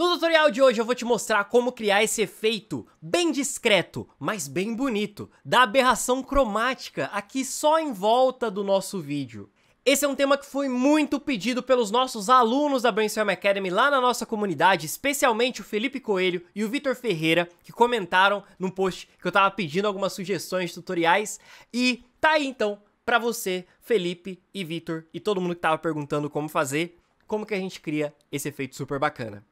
No tutorial de hoje eu vou te mostrar como criar esse efeito bem discreto, mas bem bonito, da aberração cromática aqui só em volta do nosso vídeo. Esse é um tema que foi muito pedido pelos nossos alunos da Brainstorm Academy lá na nossa comunidade, especialmente o Felipe Coelho e o Vitor Ferreira, que comentaram no post que eu tava pedindo algumas sugestões de tutoriais. E tá aí então para você, Felipe e Vitor e todo mundo que tava perguntando como fazer, como que a gente cria esse efeito super bacana.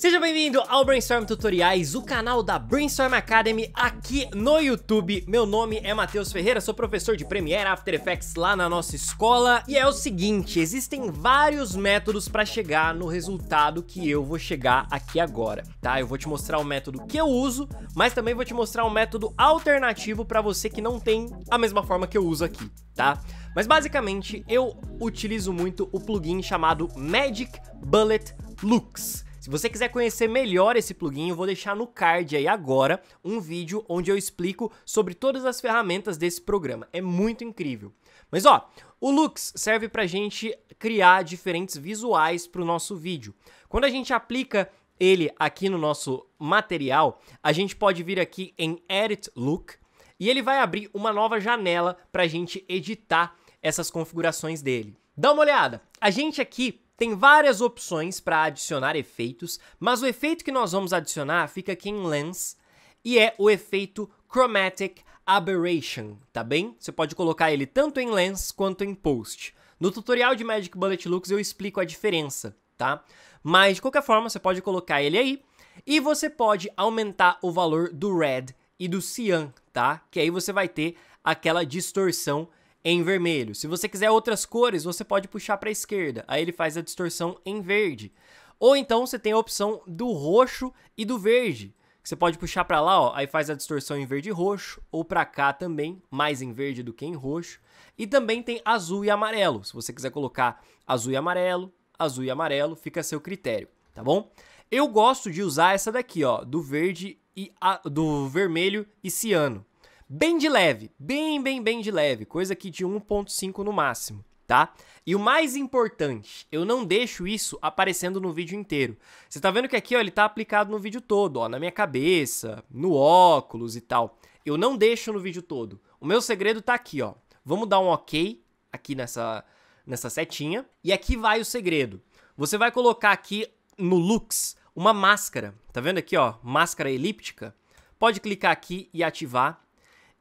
Seja bem-vindo ao Brainstorm Tutoriais, o canal da Brainstorm Academy aqui no YouTube. Meu nome é Matheus Ferreira, sou professor de Premiere After Effects lá na nossa escola. E é o seguinte, existem vários métodos para chegar no resultado que eu vou chegar aqui agora, tá? Eu vou te mostrar o método que eu uso, mas também vou te mostrar um método alternativo para você que não tem a mesma forma que eu uso aqui, tá? Mas basicamente eu utilizo muito o plugin chamado Magic Bullet Looks se você quiser conhecer melhor esse plugin, eu vou deixar no card aí agora um vídeo onde eu explico sobre todas as ferramentas desse programa. É muito incrível. Mas ó, o Lux serve para a gente criar diferentes visuais para o nosso vídeo. Quando a gente aplica ele aqui no nosso material, a gente pode vir aqui em Edit Look e ele vai abrir uma nova janela para a gente editar essas configurações dele. Dá uma olhada! A gente aqui tem várias opções para adicionar efeitos, mas o efeito que nós vamos adicionar fica aqui em Lens e é o efeito Chromatic Aberration, tá bem? Você pode colocar ele tanto em Lens quanto em Post. No tutorial de Magic Bullet Looks eu explico a diferença, tá? Mas de qualquer forma você pode colocar ele aí e você pode aumentar o valor do Red e do Cyan, tá? Que aí você vai ter aquela distorção em vermelho. Se você quiser outras cores, você pode puxar para a esquerda, aí ele faz a distorção em verde. Ou então você tem a opção do roxo e do verde. Você pode puxar para lá, ó, aí faz a distorção em verde e roxo, ou para cá também, mais em verde do que em roxo. E também tem azul e amarelo. Se você quiser colocar azul e amarelo, azul e amarelo, fica a seu critério, tá bom? Eu gosto de usar essa daqui, ó, do verde e a, do vermelho e ciano. Bem de leve, bem, bem, bem de leve, coisa que de 1.5 no máximo, tá? E o mais importante, eu não deixo isso aparecendo no vídeo inteiro. Você tá vendo que aqui, ó, ele tá aplicado no vídeo todo, ó, na minha cabeça, no óculos e tal. Eu não deixo no vídeo todo. O meu segredo tá aqui, ó. Vamos dar um OK aqui nessa nessa setinha. E aqui vai o segredo. Você vai colocar aqui no Looks uma máscara. Tá vendo aqui, ó? Máscara elíptica. Pode clicar aqui e ativar.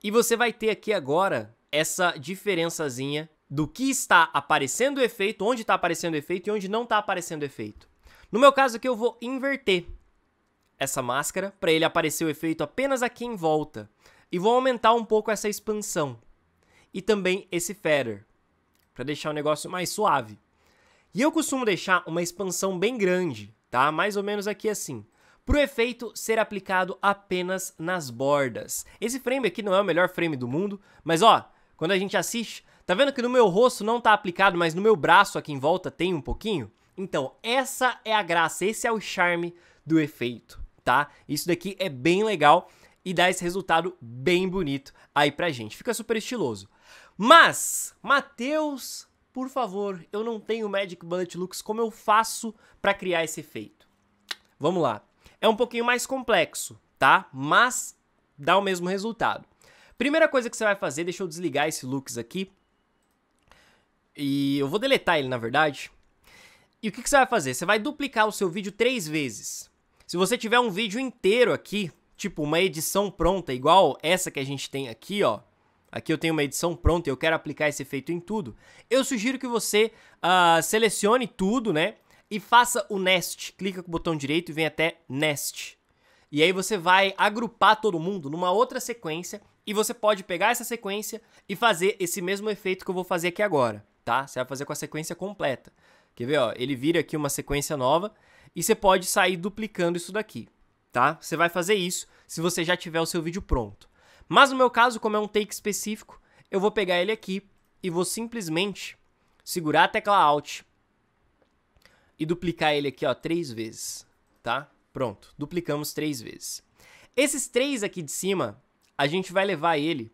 E você vai ter aqui agora essa diferençazinha do que está aparecendo efeito, onde está aparecendo efeito e onde não está aparecendo efeito. No meu caso aqui eu vou inverter essa máscara para ele aparecer o efeito apenas aqui em volta e vou aumentar um pouco essa expansão e também esse feather para deixar o negócio mais suave. E eu costumo deixar uma expansão bem grande, tá? Mais ou menos aqui assim para o efeito ser aplicado apenas nas bordas. Esse frame aqui não é o melhor frame do mundo, mas ó, quando a gente assiste, tá vendo que no meu rosto não tá aplicado, mas no meu braço aqui em volta tem um pouquinho? Então, essa é a graça, esse é o charme do efeito, tá? Isso daqui é bem legal e dá esse resultado bem bonito aí pra gente. Fica super estiloso. Mas, Matheus, por favor, eu não tenho Magic Bullet Looks, como eu faço para criar esse efeito? Vamos lá é um pouquinho mais complexo, tá? Mas dá o mesmo resultado. Primeira coisa que você vai fazer, deixa eu desligar esse looks aqui. E eu vou deletar ele, na verdade. E o que, que você vai fazer? Você vai duplicar o seu vídeo três vezes. Se você tiver um vídeo inteiro aqui, tipo uma edição pronta, igual essa que a gente tem aqui, ó. Aqui eu tenho uma edição pronta e eu quero aplicar esse efeito em tudo. Eu sugiro que você uh, selecione tudo, né? e faça o nest. Clica com o botão direito e vem até nest. E aí você vai agrupar todo mundo numa outra sequência e você pode pegar essa sequência e fazer esse mesmo efeito que eu vou fazer aqui agora, tá? Você vai fazer com a sequência completa. Quer ver, ó? Ele vira aqui uma sequência nova e você pode sair duplicando isso daqui, tá? Você vai fazer isso se você já tiver o seu vídeo pronto. Mas no meu caso, como é um take específico, eu vou pegar ele aqui e vou simplesmente segurar a tecla Alt e duplicar ele aqui, ó, três vezes, tá? Pronto, duplicamos três vezes. Esses três aqui de cima, a gente vai levar ele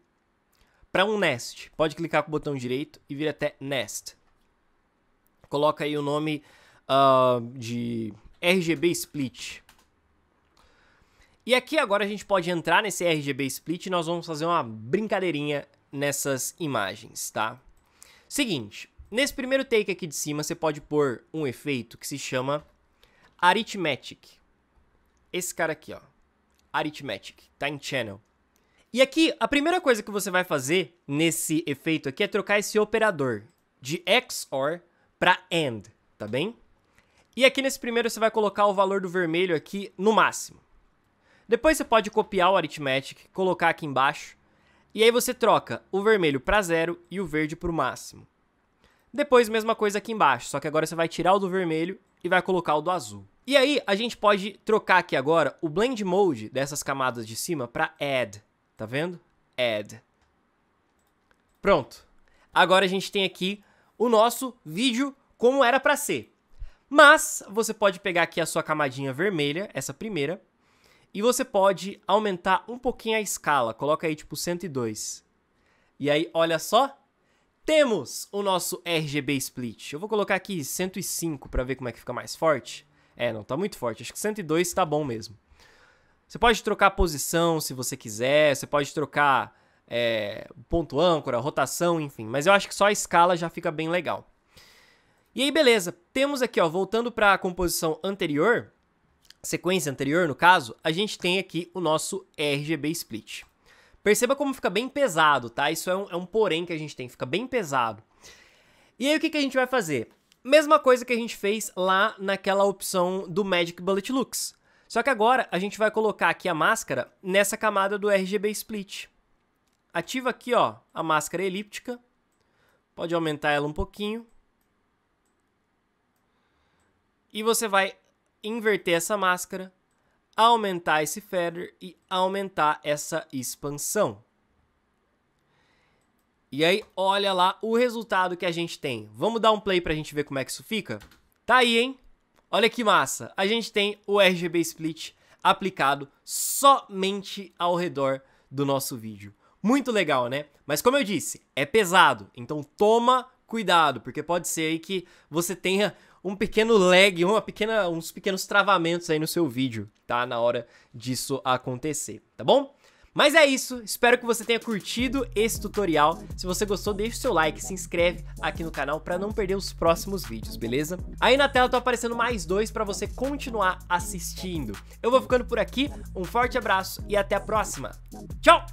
para um nest. Pode clicar com o botão direito e vir até nest. Coloca aí o nome uh, de RGB Split. E aqui agora a gente pode entrar nesse RGB Split e nós vamos fazer uma brincadeirinha nessas imagens, tá? Seguinte, Nesse primeiro take aqui de cima, você pode pôr um efeito que se chama Arithmetic. Esse cara aqui, ó. Arithmetic. Tá em Channel. E aqui, a primeira coisa que você vai fazer nesse efeito aqui é trocar esse operador de XOR para AND, tá bem? E aqui nesse primeiro você vai colocar o valor do vermelho aqui no máximo. Depois você pode copiar o arithmetic, colocar aqui embaixo, e aí você troca o vermelho para zero e o verde para o máximo. Depois, mesma coisa aqui embaixo, só que agora você vai tirar o do vermelho e vai colocar o do azul. E aí, a gente pode trocar aqui agora o Blend Mode dessas camadas de cima para Add, tá vendo? Add. Pronto. Agora a gente tem aqui o nosso vídeo como era para ser. Mas você pode pegar aqui a sua camadinha vermelha, essa primeira, e você pode aumentar um pouquinho a escala. Coloca aí tipo 102. E aí, olha só, temos o nosso RGB Split. Eu vou colocar aqui 105 para ver como é que fica mais forte. É, não tá muito forte. Acho que 102 está bom mesmo. Você pode trocar posição se você quiser, você pode trocar é, ponto âncora, rotação, enfim. Mas eu acho que só a escala já fica bem legal. E aí, beleza. Temos aqui, ó, voltando para a composição anterior, sequência anterior no caso, a gente tem aqui o nosso RGB Split. Perceba como fica bem pesado, tá? Isso é um, é um porém que a gente tem, fica bem pesado. E aí o que, que a gente vai fazer? Mesma coisa que a gente fez lá naquela opção do Magic Bullet Looks. Só que agora a gente vai colocar aqui a máscara nessa camada do RGB Split. Ativa aqui ó, a máscara elíptica. Pode aumentar ela um pouquinho. E você vai inverter essa máscara aumentar esse feather e aumentar essa expansão. E aí, olha lá o resultado que a gente tem. Vamos dar um play pra gente ver como é que isso fica? Tá aí, hein? Olha que massa. A gente tem o RGB Split aplicado somente ao redor do nosso vídeo. Muito legal, né? Mas como eu disse, é pesado. Então toma cuidado, porque pode ser aí que você tenha um pequeno lag, uma pequena, uns pequenos travamentos aí no seu vídeo, tá? Na hora disso acontecer, tá bom? Mas é isso, espero que você tenha curtido esse tutorial. Se você gostou, deixa o seu like, se inscreve aqui no canal para não perder os próximos vídeos, beleza? Aí na tela tá aparecendo mais dois para você continuar assistindo. Eu vou ficando por aqui, um forte abraço e até a próxima. Tchau!